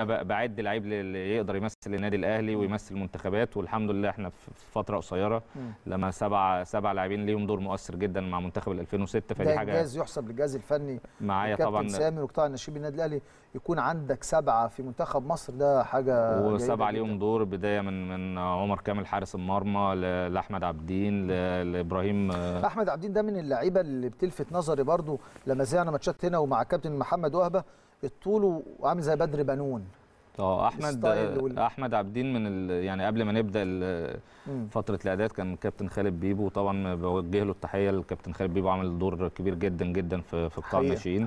انا بعد لعيب اللي يقدر يمثل النادي الاهلي ويمثل المنتخبات والحمد لله احنا في فتره قصيره لما سبع سبع لاعبين ليهم دور مؤثر جدا مع منتخب 2006 فدي حاجه ده انجاز يحسب للجهاز الفني معايا طبعا سامي وقطاع الناشئين النادي الاهلي يكون عندك سبعه في منتخب مصر ده حاجه وسبعه ليهم دور بدايه من من عمر كامل حارس المرمى لاحمد عبدين لابراهيم آه. احمد عبدين ده من اللعيبه اللي بتلفت نظري برده لما زينا ماتشات هنا ومع كابتن محمد وهبه الطول وعامل زي بدر بنون اه احمد احمد عابدين من ال... يعني قبل ما نبدا فتره الاعداد كان كابتن خالد بيبو طبعا بوجه له التحيه للكابتن خالد بيبو عمل دور كبير جدا جدا في في قطاع الناشئين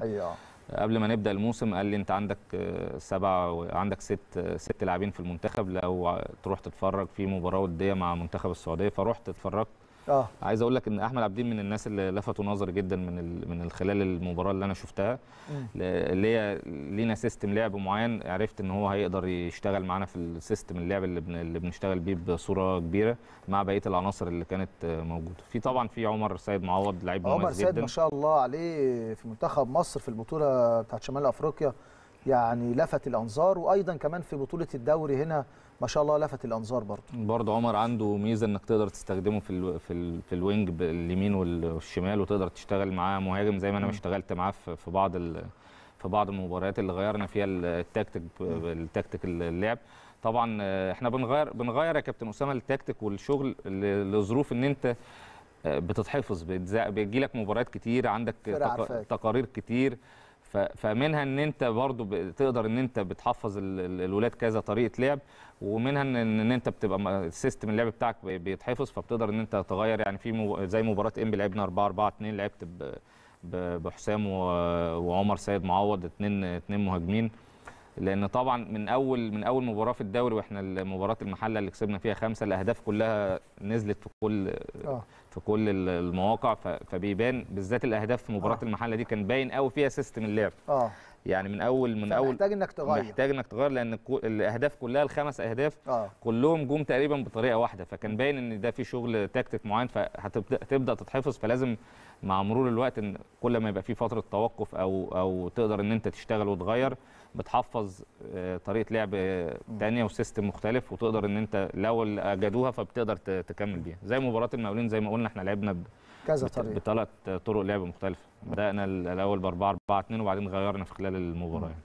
قبل ما نبدا الموسم قال لي انت عندك آه، سبع عندك ست ست لاعبين في المنتخب لو تروح تتفرج في مباراه وديه مع منتخب السعوديه فرحت اتفرجت اه عايز اقول لك ان احمد عبدين من الناس اللي لفتوا نظري جدا من من خلال المباراه اللي انا شفتها اللي هي لينا سيستم لعب معين عرفت ان هو هيقدر يشتغل معانا في السيستم اللعب اللي, بن اللي بنشتغل بيه بصوره كبيره مع بقيه العناصر اللي كانت موجوده في طبعا في عمر سيد معوض لعيب مميز جدا عمر سيد ما شاء الله عليه في منتخب مصر في البطوله بتاعت شمال افريقيا يعني لفت الانظار وايضا كمان في بطوله الدوري هنا ما شاء الله لفت الانظار برضه برضه عمر عنده ميزه انك تقدر تستخدمه في ال في, ال في الوينج باليمين والشمال وتقدر تشتغل معاه مهاجم زي ما انا ما اشتغلت معاه في بعض في بعض المباريات اللي غيرنا فيها التكتيك التكتيك اللعب طبعا آه، احنا بنغير بنغير يا كابتن اسامه التكتيك والشغل لظروف ان انت آه، بتتحفظ بيجي لك مباريات كتير عندك تقارير كتير فمنها ان انت برضو تقدر ان انت بتحفظ الولاد كذا طريقه لعب ومنها ان انت بتبقى سيستم اللعب بتاعك بيتحفظ فبتقدر ان انت تغير يعني في زي مباراه انبي لعبنا 4 4 2 لعبت بحسام وعمر سيد معوض اثنين اثنين مهاجمين لان طبعا من اول من اول مباراه في الدوري واحنا مباراه المحله اللي كسبنا فيها خمسه الاهداف كلها نزلت في كل آه. في كل المواقع فبيبان بالذات الاهداف في مباراه آه. المحله دي كان باين قوي فيها سيستم اللعب آه. يعني من اول من اول محتاج انك تغير محتاج انك تغير لان الاهداف كلها الخمس اهداف آه. كلهم جم تقريبا بطريقه واحده فكان باين ان ده في شغل تكتيك معين فهتبدا تتحفظ فلازم مع مرور الوقت ان كل ما يبقى في فتره توقف او او تقدر ان انت تشتغل وتغير بتحفظ آه، طريقه لعب ثانيه آه، وسيستم مختلف وتقدر ان انت لو اجدوها فبتقدر تكمل بيها زي مباراه المقاولين زي ما قلنا احنا لعبنا كذا طريقه بثلاث طرق لعب مختلفه بدانا الاول ب 4 4 2 وبعدين غيرنا في خلال المباراه